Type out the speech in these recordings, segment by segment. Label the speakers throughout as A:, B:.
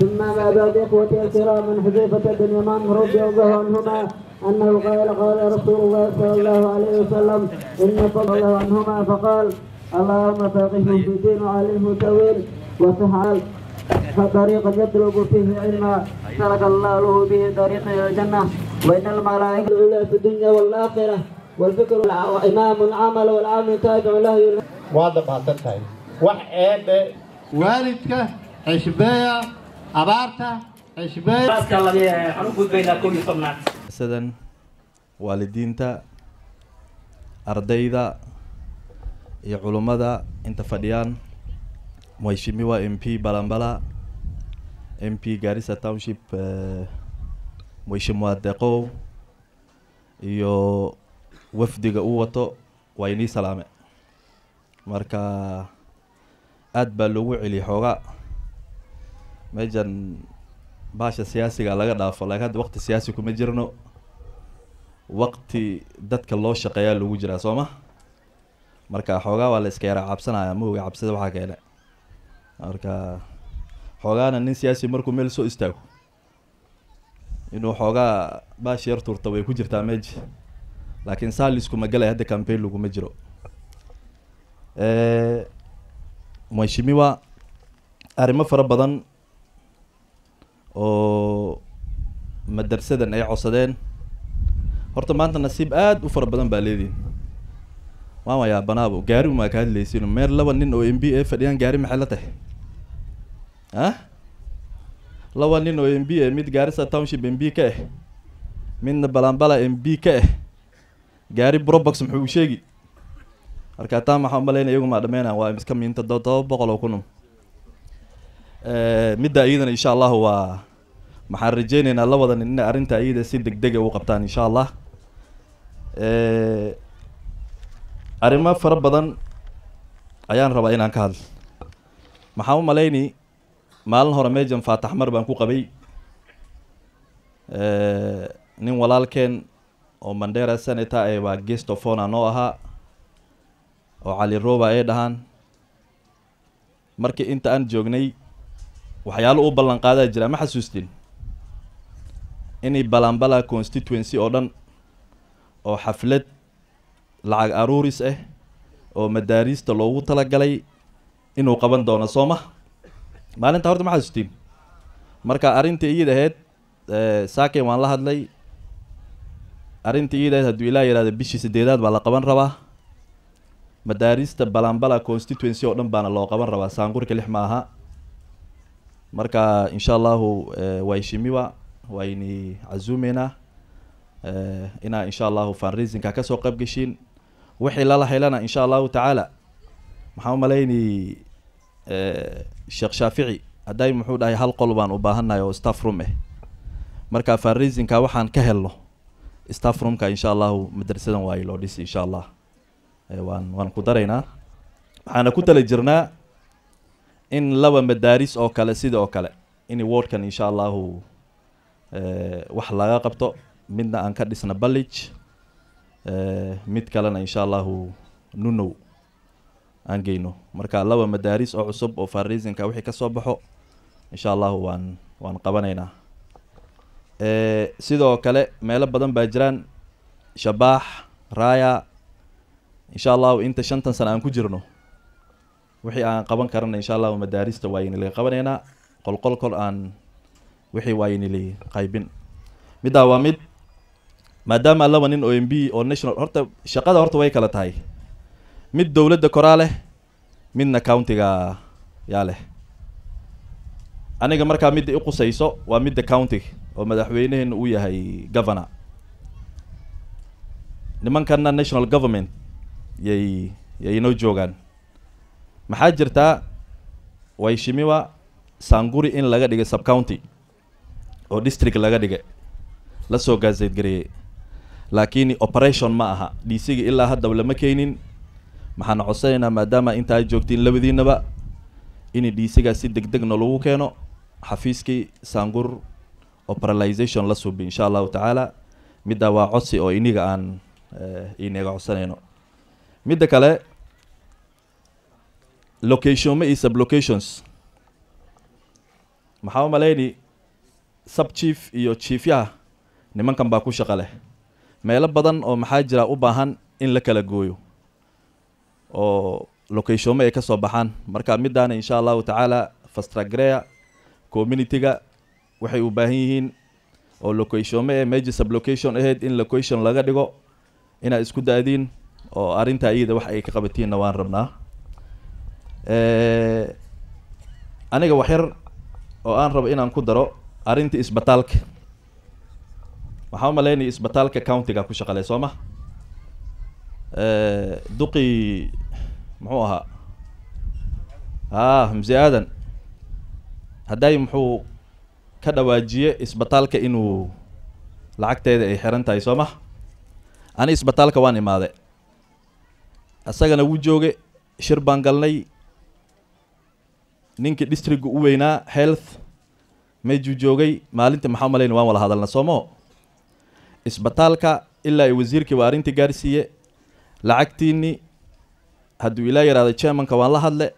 A: ثم ما بعد إخوتي الكرام من حذيفة بن يمان رضي الله عنهما أنه قال قال رسول الله صلى الله عليه وسلم إن فضل الله عنهما فقال اللهم فقهه في الدين وعلمه التأويل وسهل فطريق يطلب فيه علما ترك الله له به طريق إلى الجنة وإن الملائكة الأولى في الدنيا والآخرة والفكر إمام العمل والعمل تابع له واضح واضح واحد والدك sidan waalidiinta ardayda iyo culummada inta fadhiyaan mheshimiwa m p balambala m p garissa township mheshimiwa eh, deqow iyo wafdiga uu wato waa inii salaame marka aada baa loogu celiyay xoogaa mejan baasha siyaasiga laga dhaafo laakiin hadda waqti siyaasi kuma jirno waqti dadka loo shaqeeyaa lagu jiraa soo ma marka xoogaa waa la iska yaraa cabsanaya mahoga cabsida waxaa keene marka xoogaana nin siyaasi markuu meel soo istaago inuu xoogaa baashi yar turta way ku jirtaa meji laakiin saaliskuma galay hadda campaign laguma jiro mheshimiwa arrimo fara badan oo madarsadan ay codsadeen horta maanta nasiib aada u fara badan baa leedihin maama yaa banaabo gaari umaa ka hadlaysin meer laba nin oo m b a fadhiyaan gaari maxay la tahay ah laba nin oo m b a mid gaarisa township m b ka ah midna balanbala m b ka ah gaari brobox muxuu sheegi marka taa maxaa umalaynaya iyagu maa dhameynaan waa iska miinta todoba boqol oo kunum Eh, midda iyadana insha allahu waa waxaan rajeyneynaa labadan inay arrinta iyada si degdega u qabtaan insha allah eh, arrimo fara badan ayaan rabaa inaan ka hadl maxaan u maleyni maalin hore mejan faatax mar baan ku qabay eh, nin walaalkeen oo mandera senata ee waa gestofona noo ahaa oo cali roba ay dhahaan markii inta aan joognay waxyaalo u ballanqaadaa jiraa ma xasuustin inay balanbala constituency oo dhan oo xaflad lacag aruuris ah oo madaariista loogu talagalay inuu qaban doono soo ma maalintaa horta ma xasuustin marka arrintai iyid ahayd eh, saaken waan la hadlay arrintai iyid ahayd hadduu ilaa yihahdo bishii sideedaad baa la qaban rabaa madaariista balanbala constituency oo dhan baana loo qaban rabaa saanqurka lix ma aha marka insha allahu eh, waa heshimiba wayni cazuumeynaa eh, inaa insha allahu fundraisingka kasoo qayb geshiin wixii lala insha allahu tacaala maxaa umalaynay eh, sheekh shaafici hadday muxuu dhahay hal qol baan u baahannahay oo staff room ah marka fundraisingka waxaan ka helno staff roomka insha allahu madrasadan waayo loo dhisi insha allah waan waan ku daraynaa waxaana ku tala jirnaa in laba madaaris oo kale sida oo kale in wardkan insha allahu eh, wax laga qabto midna aan ka dhisna balij eh, mid kalena insha allahu nunow aan geyno marka laba madaaris oo cusub oo farriisinka wixii kasoo baxo insha allahu waan waan qabanaynaa eh, sidoo kale meelo badan baa jiraan shabaax raya insha allahu inta shantan sana aan ku jirno wixii aan qaban karana insha allah madaarista waaynila qabanaynaa qolqol kol aan wixii waaynila qaybin middaa waa mid maadaama laba nin oo m b oo national horta shaqada horta way kala tahay mid dowladda koraa leh midna countiga yaa leh aniga markaa midda i qusayso waa midda countiga oo madaxweyneheena uu yahay governor nimankanna national government yay yay noo joogaan maxaa jirtaa wayshimiwa saanguri in laga dhigay subcounty oo district laga dhigay lasoo gaaseedgareeyey laakiin operation ma aha dhiisigi ilaa haddaba lama keenin maxaana codsanaynaa maadaama inta joogtiin labadiinaba in dhiisigaas si deg degna lagu keeno xafiiskii saangur operalization la suubi insha allahu tacaala midda waa codsi oo iniga aan eh, iniga codsanayno midda kale locationma iyo sublocations maxaa u malayni sub chief iyo chiefyaha nimankan baa ku shaqa leh meelo badan oo maxaa jira u baahan in la kala gooyo oo locationma ay ka soo baxaan marka middaana insha allahu tacaala fastragrea communityga waxay u baahan yihiin oo locationma ee meji sublocation ahayd in location laga dhigo inaad isku da oo arrintaa iyada wax ay ka qabatiin waan rabnaa Eh, aniga wax yar oo aan rabo inaan ku daro arrintii isbitaalka waxaan umalaynaya isbitaalka countiga ku shaqaley soo ma eh, duqii muxuu ahaa ah muse aadan hadday muxuu ka dhawaajiye isbitaalka inuu lacagteeda ay xiran tahay soo ma ani isbitaalka waan imaade isagana wuu jooge shir baan galnay ninkii districga u weynaa health meejuu joogay maalintii maxaa umalayna waan wada hadalna soomaho isbitaalka ilaa iyo wasiirkii waa arrintii gaarsiiye lacagtiinii hadduu ilaa yidhahdo germanka waan la hadle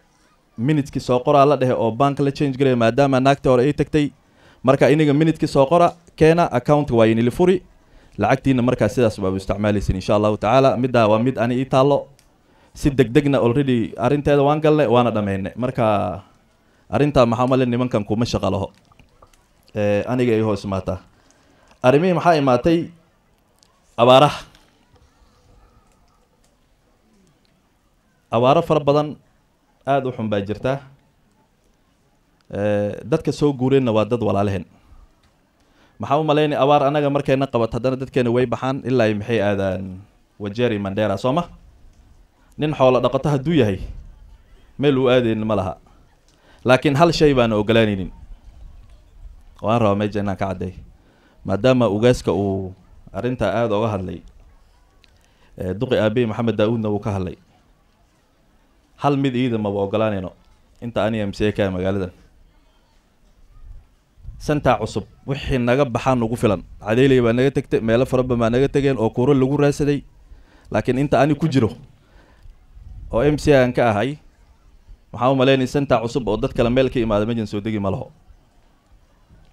A: minidkii soo qoraa la dhehe oo bank la change garaya maadaama naagta hore ay tagtay marka iniga minidkii soo qora keena accountka waa inili furi lacagtiina markaa sidaas baau isticmaalaysin insha allahu tacaala middaa waa mid ani ii taallo si deg already arrinteeda waan galnay waana dhammaynay marka arrintaa maxaa male nimankan kuma shaqalaho aniga ay hoos imaataa arrimihii maxaa imaatay abaaraha abaaro fara badan aada u xun baa jirtaa dadka soo guureenna waa dad walaalaheen maxaa u malaynay abaar anaga markayna qabat haddana dadkeena way baxaan ilaa maxay aadaan wajeri mandera soo ma nin xoolo dhaqato hadduu yahay meel uu aadeyni ma laha laakiin hal shay baana ogolaanaynin waan rabaa meja inaan ka cadday maadaama ugaaska uu arrintaa aada oga hadlay duqi aabiye maxamed daa-uudna wuu ka hadlay hal mid iida maba ogolaanayno inta aniga mseeka ah magaaladan santaa cusub wixii naga baxaan ugu filan cadeylaya baa naga tegtay meelo faraban baa naga tegeen oo kuuro lagu raasaday laakiin inta ani ku jiro oo m c an ka ahay waxaan u malaynaya senta cusub oo dad kale meel ka imaada mejan soo degi ma laho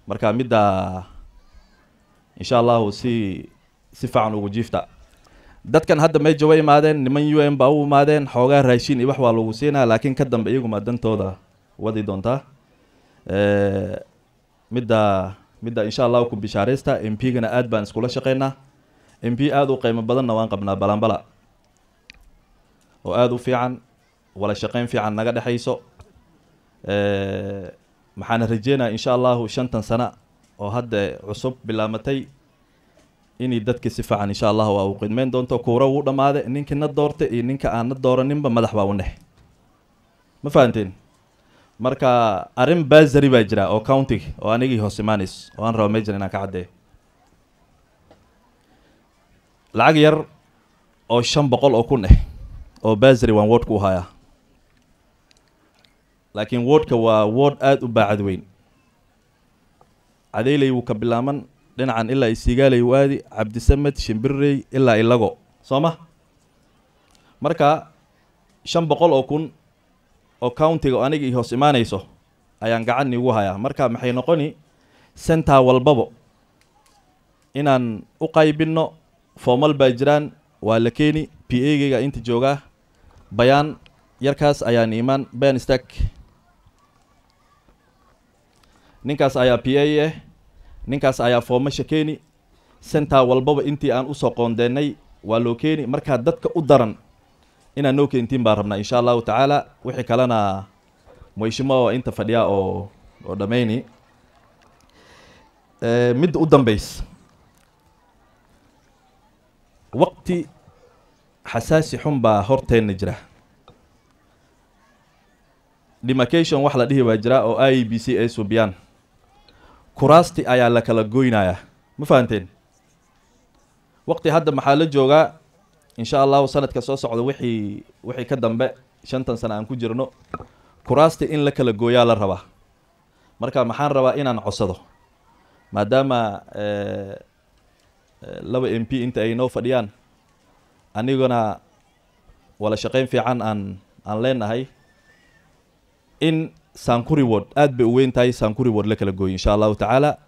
A: marka middaa insha allahu si si facan ugu jiifta dadkan hadda meja way imaadeen niman u n baa u imaadeen xoogaa raashin iyo wax waa lagu siinaa laakiin ka dambe iyaguma dantooda wadi doontaa midda midda insha allahu ku bishaaraysta m p gana aad baan iskula shaqeynaa m p aada u qiimo badanna waan qabnaa balanbala oo aada u fiican wada shaqeyn fiican naga dhexayso eh, maxaana rajeynaya insha allahu shantan sana oo hadda cusub bilaamatay inay dadki si fiican insha allahu waa uu qidmeyn doonto kuura wuu dhammaade ninkii na doortay iyo ninka aan dooraninba madax baa u nex ma fahanteen marka arrin basary baa jira oo countig oo anigii hoos imaaneys oo aan raba mejan inaan ka caddeeyo lacag yar oo shan boqol oo kun eh oo basary waan wordku u hayaa laakiin woodka waa wood aada u baacad weyn cadeyley wuu ka bilaaban dhinacan ilaa isiigaaley aadi cabdisamed shimbirrey ilaa ilago soo ma marka shan boqol oo kun oo countiga anigii hoos imaanayso ayaan gacan iigu hayaa marka maxay noqoni sentar walbabo inaan u qaybinno foomal baa jiraan waa la keeni p a geyga inta joogaa bayaan yarkaas ayaan imaan benstack ninkaas ayaa p a ah ninkaas ayaa foomasha keeni sentar walbaba intii aan usoo qoondeennay waa loo keeni markaa dadka u daran inaan noo keentiin baan rabnaa insha allahu tacaala wixii kalena meyshimo inta fadhiya oo oo dhamayni eh, midda u dambaysa waqti xasaasi xun baa horteenna jira demarcation wax la dhihi baa jira oo i b c ay subiyaan kuraasti ayaa la kala goynayaa ma fahanteen waqti hadda maxaa la joogaa insha allahu sanadka soo socda wixii wixii ka dambe shantan sana aan ku jirno kuraasti in la kala gooyaa la rabaa marka maxaan rabaa inaan codsado maadaama eh, eh, laba m p inta ay noo fadhiyaan aniguna wala shaqeyn fiican aan aan leenahay in sankuri word aad bay u weyn tahay sankuri la kala gooy insha allahu tacaala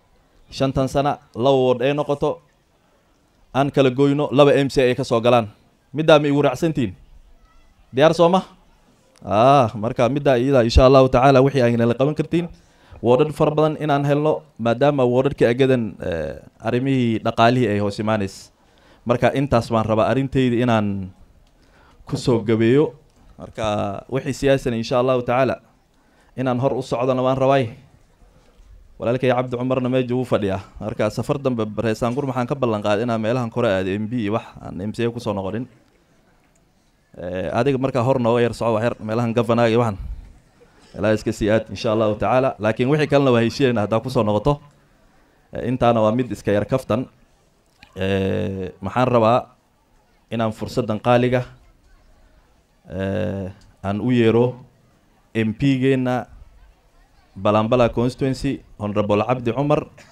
A: shantan sana laba word ee noqoto aan kala gooyno laba m c ay ka soo galaan middaa ma igu raacsantiin diyaar soo ah marka middaa iyadaa insha allahu tacaala wixii aynala qaban kartiin woodhadh fara badan inaan helno maadaama woodhadhka agadan eh, arrimihii dhaqaalihii ay hoos imaaneys marka intaas baan rabaa arrintayda inaan kusoo gabeeyo marka wixii siyaasana insha allahu tacaala inaan hor u socdana waan rabaay walaalkay cabdi cumarna meeja wuu fadhiyaa markaa safar dambe reesaangur maxaan ka ballan qaaday inaan meelahan kore aado m b wax aan m c a kusoo noqonin eh, adiga markaa hor nooga yar soco wax meelahan gavanaga iyo waxan ilaa iska sii aad insha allahu tacaala laakiin wixii kalena waa heshiinayna haddaa kusoo noqoto eh, intaana waa mid iska yar kaftan eh, maxaan rabaa inaan fursaddan qaaliga aan u yeero m p geenna balanbala constituency honorable cabdi cumar